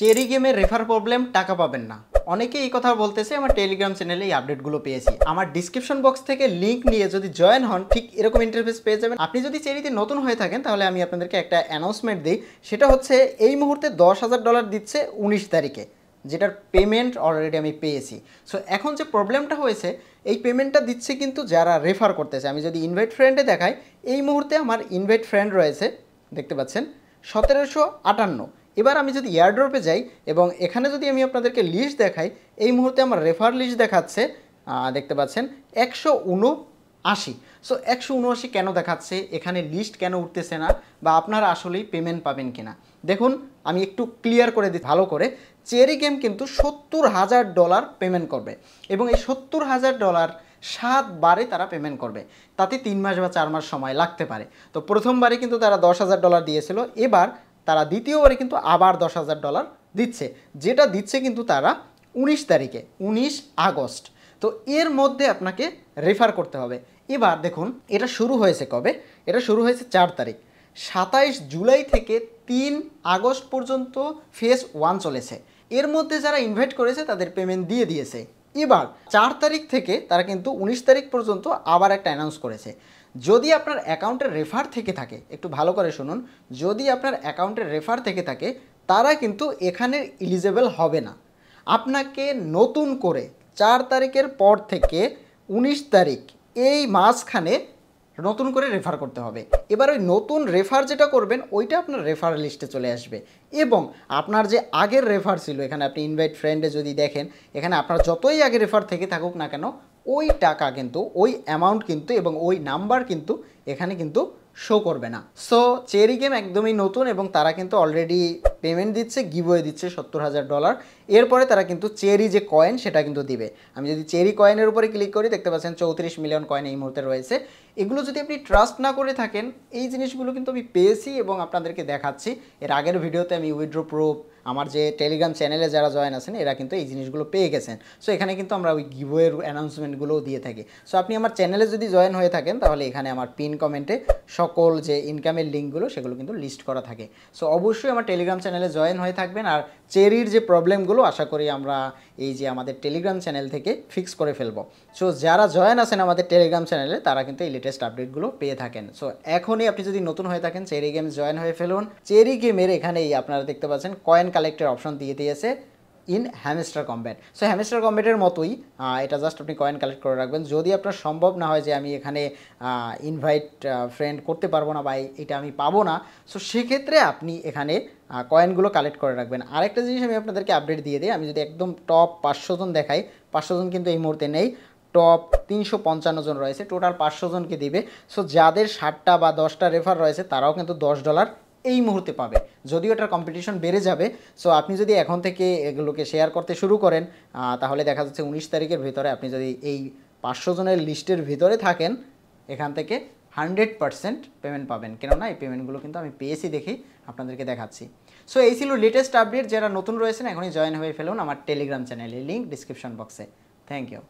cherry গেমে refer problem টাকা পাবেন না অনেকে এই কথা বলতেছে আমার টেলিগ্রাম চ্যানেলে এই আপডেটগুলো পেয়েছি আমার ডিসক্রিপশন বক্স থেকে লিঙ্ক নিয়ে যদি জয়েন হন ঠিক এরকম ইন্টারফেস পেয়ে যাবেন আপনি যদি চেরিতে নতুন হয়ে থাকেন তাহলে আমি আপনাদেরকে একটা অ্যানাউন্সমেন্ট দিই সেটা হচ্ছে এই মুহূর্তে দশ হাজার ডলার দিচ্ছে উনিশ তারিখে যেটার পেমেন্ট অলরেডি আমি পেয়েছি সো এখন যে প্রবলেমটা হয়েছে এই পেমেন্টটা দিচ্ছে কিন্তু যারা রেফার করতেছে আমি যদি ইনভাইট ফ্রেন্ডে দেখাই এই মুহূর্তে আমার ইনভাইট ফ্রেন্ড রয়েছে দেখতে পাচ্ছেন সতেরোশো আটান্ন এবার আমি যদি এয়ারড্রপে যাই এবং এখানে যদি আমি আপনাদেরকে লিস্ট দেখাই এই মুহূর্তে আমার রেফার লিস্ট দেখাচ্ছে দেখতে পাচ্ছেন একশো আশি সো একশো উনআশি কেন দেখাচ্ছে এখানে লিস্ট কেন উঠতেছে না বা আপনারা আসলেই পেমেন্ট পাবেন কিনা দেখুন আমি একটু ক্লিয়ার করে দিই ভালো করে চেরি গেম কিন্তু সত্তর হাজার ডলার পেমেন্ট করবে এবং এই সত্তর হাজার ডলার সাতবারে তারা পেমেন্ট করবে তাতে তিন মাস বা চার মাস সময় লাগতে পারে তো প্রথমবারে কিন্তু তারা দশ হাজার ডলার দিয়েছিল এবার তারা দ্বিতীয়বারে কিন্তু আবার দশ হাজার ডলার দিচ্ছে যেটা দিচ্ছে কিন্তু তারা উনিশ তারিখে উনিশ আগস্ট তো এর মধ্যে আপনাকে রেফার করতে হবে এবার দেখুন এটা শুরু হয়েছে কবে এটা শুরু হয়েছে চার তারিখ সাতাইশ জুলাই থেকে তিন আগস্ট পর্যন্ত ফেস ওয়ান চলেছে এর মধ্যে যারা ইনভাইট করেছে তাদের পেমেন্ট দিয়ে দিয়েছে এবার চার তারিখ থেকে তারা কিন্তু উনিশ তারিখ পর্যন্ত আবার একটা অ্যানাউন্স করেছে যদি আপনার অ্যাকাউন্টের রেফার থেকে থাকে একটু ভালো করে শুনুন যদি আপনার অ্যাকাউন্টের রেফার থেকে থাকে তারা কিন্তু এখানে ইলিজেবল হবে না আপনাকে নতুন করে চার তারিখের পর থেকে ১৯ তারিখ এই মাসখানে নতুন করে রেফার করতে হবে এবার ওই নতুন রেফার যেটা করবেন ওইটা আপনার রেফার লিস্টে চলে আসবে এবং আপনার যে আগের রেফার ছিল এখানে আপনি ইনভাইট ফ্রেন্ডে যদি দেখেন এখানে আপনার যতই আগে রেফার থেকে থাকুক না কেন ওই টাকা কিন্তু ওই অ্যামাউন্ট কিন্তু এবং ওই নাম্বার কিন্তু এখানে কিন্তু শো করবে না সো চেরি গেম একদমই নতুন এবং তারা কিন্তু অলরেডি পেমেন্ট দিচ্ছে গিভওয়ে দিচ্ছে সত্তর হাজার ডলার এরপরে তারা কিন্তু চেরি যে কয়েন সেটা কিন্তু দিবে আমি যদি চেরি কয়েনের উপরে ক্লিক করি দেখতে পাচ্ছেন চৌত্রিশ মিলিয়ন কয়েন এই মুহূর্তে রয়েছে এগুলো যদি আপনি ট্রাস্ট না করে থাকেন এই জিনিসগুলো কিন্তু আমি পেয়েছি এবং আপনাদেরকে দেখাচ্ছি এর আগের ভিডিওতে আমি উইড্রো প্রুফ আমার যে টেলিগ্রাম চ্যানেলে যারা জয়েন আছেন এরা কিন্তু এই জিনিসগুলো পেয়ে গেছেন সো এখানে কিন্তু আমরা ওই গিভওয়ের অ্যানাউন্সমেন্টগুলোও দিয়ে থাকি সো আপনি আমার চ্যানেলে যদি জয়েন হয়ে থাকেন তাহলে এখানে আমার পিন কমেন্টে সকল যে ইনকামের লিঙ্কগুলো সেগুলো কিন্তু লিস্ট করা থাকে সো অবশ্যই আমার টেলিগ্রাম চ্যানেলে জয়েন হয়ে থাকবেন আর চেরির যে প্রবলেমগুলো আশা করি আমরা এই যে আমাদের টেলিগ্রাম চ্যানেল থেকে ফিক্স করে ফেলবো সো যারা জয়েন আছেন আমাদের টেলিগ্রাম চ্যানেলে তারা কিন্তু এই লেটেস্ট আপডেটগুলো পেয়ে থাকেন সো এখনই আপনি যদি নতুন হয়ে থাকেন চেরি গেমস জয়েন হয়ে ফেলুন চেরি গেমের এখানেই আপনারা দেখতে পাচ্ছেন কয়েন কালেক্টের অপশন দিয়ে দিয়েছে in hamster combat so hamster কম্ব্যাটের মতোই এটা জাস্ট আপনি কয়েন কালেক্ট করে রাখবেন যদি আপনার সম্ভব না হয় যে আমি এখানে ইনভাইট ফ্রেন্ড করতে পারবো না বা এটা আমি পাবো না সো সেক্ষেত্রে আপনি এখানে কয়েনগুলো কালেক্ট করে রাখবেন আরেকটা জিনিস আমি আপনাদেরকে আপডেট দিয়ে দিই আমি যদি একদম টপ পাঁচশো জন দেখাই পাঁচশো জন কিন্তু এই মুহূর্তে নেই টপ তিনশো পঞ্চান্ন জন রয়েছে টোটাল পাঁচশো জনকে দিবে সো যাদের ষাটটা বা দশটা রেফার রয়েছে তারাও কিন্তু দশ ডলার এই মুহূর্তে পাবে যদিও এটার কম্পিটিশন বেড়ে যাবে সো আপনি যদি এখন থেকে এগুলোকে শেয়ার করতে শুরু করেন তাহলে দেখা যাচ্ছে উনিশ তারিখের ভিতরে আপনি যদি এই পাঁচশো জনের লিস্টের ভিতরে থাকেন এখান থেকে হান্ড্রেড পারসেন্ট পেমেন্ট পাবেন কেননা এই পেমেন্টগুলো কিন্তু আমি পেয়েছি দেখি আপনাদেরকে দেখাচ্ছি সো এই ছিল লেটেস্ট আপডেট যারা নতুন রয়েছেন এখনই জয়েন হয়ে ফেলুন আমার টেলিগ্রাম চ্যানেলে লিঙ্ক ডিসক্রিপশন বক্সে থ্যাংক ইউ